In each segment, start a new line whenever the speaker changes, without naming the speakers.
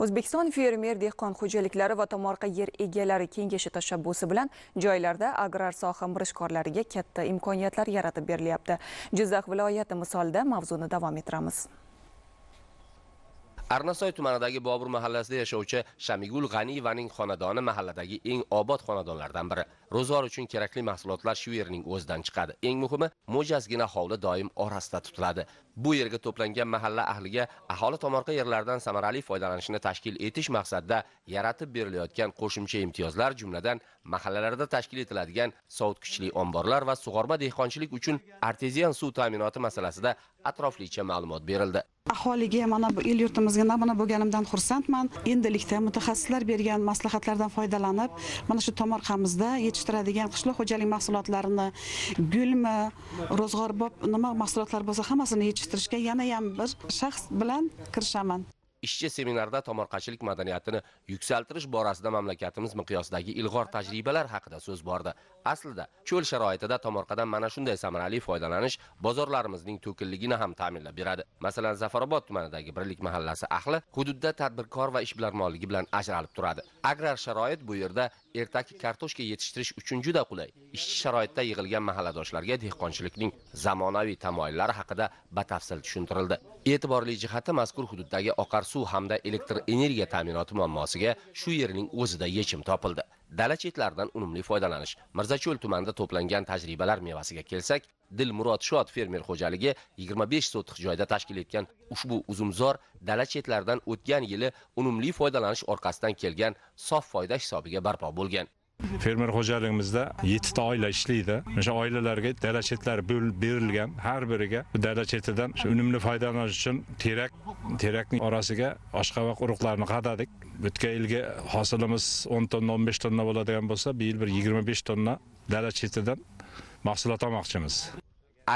o'zbekiston fermer dehqon xo'jaliklari va tomorqa yer egalari kengashi tashabbusi bilan joylarda agrar soha mirishkorlariga katta imkoniyatlar yaratib berilyapti jizzax viloyati misolida mavzuni davom ettiramiz
arnasoy tumanidagi bobur mahallasida yashovchi shamigul g'aniyevaning xonadoni mahalladagi eng obod xonadonlardan biri ro'zg'or uchun kerakli mahsulotlar shu yerning o'zidan chiqadi eng muhimi mo'jazgina hovli doim orasida tutiladi bu yerga to'plangan mahalla ahliga aholi tomorqa yerlaridan samarali foydalanishni tashkil etish maqsadida yaratib berilayotgan qo'shimcha imtiyozlar jumladan mahallalarda tashkil etiladigan sovutkichli omborlar va sug'orma dehqonchilik uchun artezian suv ta'minoti masalasida atroflicha ma'lumot berildi
aholiga mana bu el yurtimizga namuna bo'lganimdan xursandman endilikda mutaxassislar bergan maslahatlardan foydalanib mana shu tomorqamizda yetishtiradigan qishloq xo'jalik mahsulotlarini gulmi ro'zg'orbob nima mahsulotlar bo'lsa hammasini yetishtirishga yana ham bir shaxs bilan kirishaman
ishchi seminarda tomorqachilik madaniyatini yuksaltirish borasida mamlakatimiz miqyosidagi ilg'or tajribalar haqida so'z bordi aslida cho'l sharoitida tomorqadan mana shunday samarali foydalanish bozorlarimizning to'kinligini ham ta'minlab beradi masalan zafarobod tumanidagi birlik mahallasi ahli hududda tadbirkor va ishbilarmonligi bilan ajralib turadi agrar sharoit bu yerda ertak kartoshka yetishtirish uchun juda qulay ishchi sharoitda yig'ilgan mahalladoshlarga dehqonchilikning zamonaviy tamoyillari haqida batafsil tushuntirildi e'tiborli jihati mazkur hududdagi oqar suv hamda elektr energiya ta'minoti muammosiga shu yerning o'zida yechim topildi dala chetlaridan unumli foydalanish mirzacho'l tumanida to'plangan tajribalar mevasiga kelsak dilmurod shod fermer xo'jaligi 25 sotix joyda tashkil etgan ushbu uzumzor dala chetlaridan o'tgan yili unumli foydalanish orqasidan kelgan sof foyda hisobiga barpo bo'lgan
fermer xo'jaligimizda yettita oila ishlaydi o'sha oilalarga dala chetlari berilgan har biriga dala chetidan unumli foydalanish uchun terak terakning orasiga oshqovoq urug'larini qadadik o'tgan yilgi hosilimiz o'n tonna o'n besh tonna bo'ladigan bo'lsa bu yil bir yigirma besh tonna dala chetidan mahsulot olmoqchimiz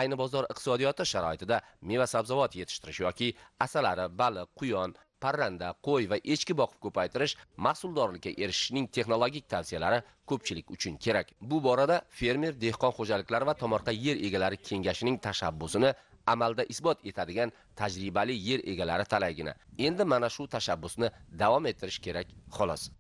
ayni bozor iqtisodiyoti sharoitida meva sabzavot yetishtirish yoki asalari baliq quyon parranda qo'y va echki boqib ko'paytirish mahsuldorlikka erishishning texnologik tavsiyalari ko'pchilik uchun kerak bu borada fermer dehqon xo'jaliklari va tomorqa yer egalari kengashining tashabbusini amalda isbot etadigan tajribali yer egalari talaygina endi mana shu tashabbusni davom ettirish kerak xolos